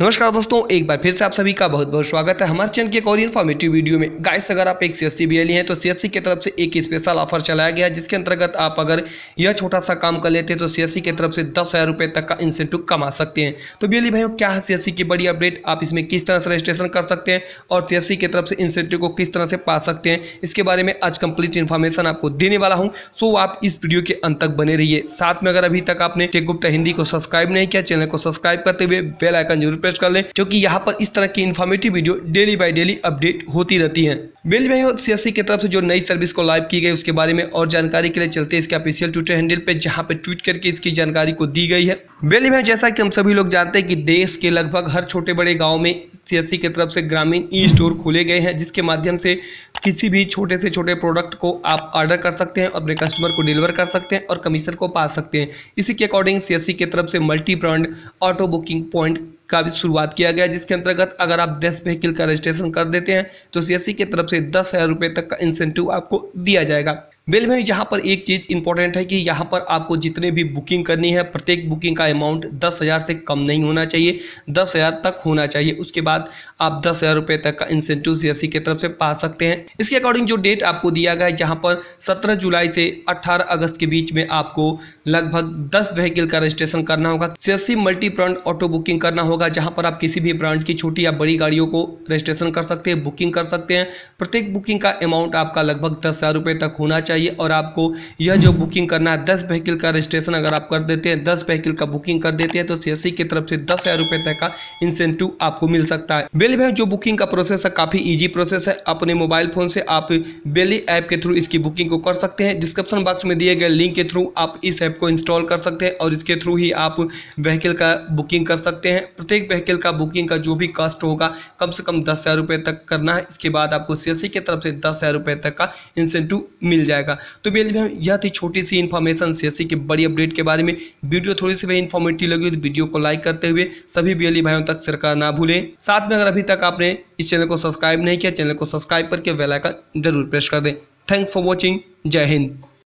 नमस्कार दोस्तों एक बार फिर से आप सभी का बहुत बहुत स्वागत है हमारे चैनल के एक और इन्फॉर्मेटिव वीडियो में गाइस अगर आप एक सी एस हैं तो सी की तरफ से एक स्पेशल ऑफर चलाया गया है जिसके अंतर्गत आप अगर यह छोटा सा काम कर लेते हैं तो सी की तरफ से दस हज़ार रुपये तक का इंसेंटिव कमा सकते हैं तो बी e भाइयों क्या है सी की बड़ी अपडेट आप इसमें किस तरह से रजिस्ट्रेशन कर सकते हैं और सी की तरफ से इंसेंटिव को किस तरह से पा सकते हैं इसके बारे में आज कंप्लीट इन्फॉर्मेशन आपको देने वाला हूँ सो आप इस वीडियो के अंत तक बने रहिए साथ में अगर अभी तक आपने टेक गुप्ता हिंदी को सब्सक्राइब नहीं किया चैनल को सब्सक्राइब करते हुए बेलाइकन जरूर प्रेस कर लें क्योंकि यहाँ पर इस तरह की informative video daily by daily update होती रहती है बिल भाई और सीएससी की तरफ से जो नई सर्विस को लाइव की गई उसके बारे में और जानकारी के लिए चलते इसके ऑफिशियल ट्विटर हैंडल पे जहाँ पे ट्वीट करके इसकी जानकारी को दी गई है बेल भाई जैसा कि हम सभी लोग जानते हैं कि देश के लगभग हर छोटे बड़े गाँव में सीएससी की तरफ से ग्रामीण ई स्टोर खोले गए हैं जिसके माध्यम से किसी भी छोटे से छोटे प्रोडक्ट को आप ऑर्डर कर सकते हैं अपने कस्टमर को डिलीवर कर सकते हैं और कमीशन को पा सकते हैं इसी के अकॉर्डिंग सीएससी की तरफ से multi brand auto booking point का भी शुरुआत किया गया जिसके अंतर्गत अगर आप दस व्हीकिल का रजिस्ट्रेशन कर देते हैं तो सी की तरफ से दस हज़ार रुपये तक का इंसेंटिव आपको दिया जाएगा बिल में यहाँ पर एक चीज़ इंपॉर्टेंट है कि यहाँ पर आपको जितने भी बुकिंग करनी है प्रत्येक बुकिंग का अमाउंट दस हज़ार से कम नहीं होना चाहिए दस हज़ार तक होना चाहिए उसके बाद आप दस हज़ार रुपये तक का इंसेंटिव सी की तरफ से पा सकते हैं इसके अकॉर्डिंग जो डेट आपको दिया गया है जहाँ पर सत्रह जुलाई से अट्ठारह अगस्त के बीच में आपको लगभग दस व्हीकल का रजिस्ट्रेशन करना होगा सी मल्टी ब्रांड ऑटो बुकिंग करना होगा जहाँ पर आप किसी भी ब्रांड की छोटी या बड़ी गाड़ियों को रजिस्ट्रेशन कर सकते हैं बुकिंग कर सकते हैं प्रत्येक बुकिंग का अमाउंट आपका लगभग दस हज़ार तक होना चाहिए चाहिए और आपको यह जो बुकिंग करना है दस व्हीकिल का रजिस्ट्रेशन अगर आप कर देते हैं दस व्हीकिल का बुकिंग कर देते हैं तो सी की तरफ से दस हज़ार रुपए तक का इंसेंटिव आपको मिल सकता है बेली भाई जो बुकिंग का प्रोसेस है काफ़ी ईजी प्रोसेस है अपने मोबाइल फ़ोन से आप बेली ऐप के थ्रू इसकी बुकिंग को कर सकते हैं डिस्क्रिप्शन बॉक्स में दिए गए लिंक के थ्रू आप इस ऐप को इंस्टॉल कर सकते हैं और इसके थ्रू ही आप व्हीकिल का बुकिंग कर सकते हैं प्रत्येक व्हीकिल का बुकिंग का जो भी कॉस्ट होगा कम से कम दस हज़ार रुपये तक करना है इसके बाद आपको सीएससी की तरफ से दस हज़ार रुपये तक का इंसेंटिव मिल जाएगा जाएगा तो बेल भी यह थी छोटी सी इन्फॉर्मेशन सीएससी की बड़ी अपडेट के बारे में वीडियो थोड़ी सी भी इन्फॉर्मेटिव लगी तो वीडियो को लाइक करते हुए सभी बेली भाइयों तक शेयर ना भूलें साथ में अगर अभी तक आपने इस चैनल को सब्सक्राइब नहीं किया चैनल को सब्सक्राइब करके वेलाइकन जरूर प्रेस कर दें थैंक्स फॉर वॉचिंग जय हिंद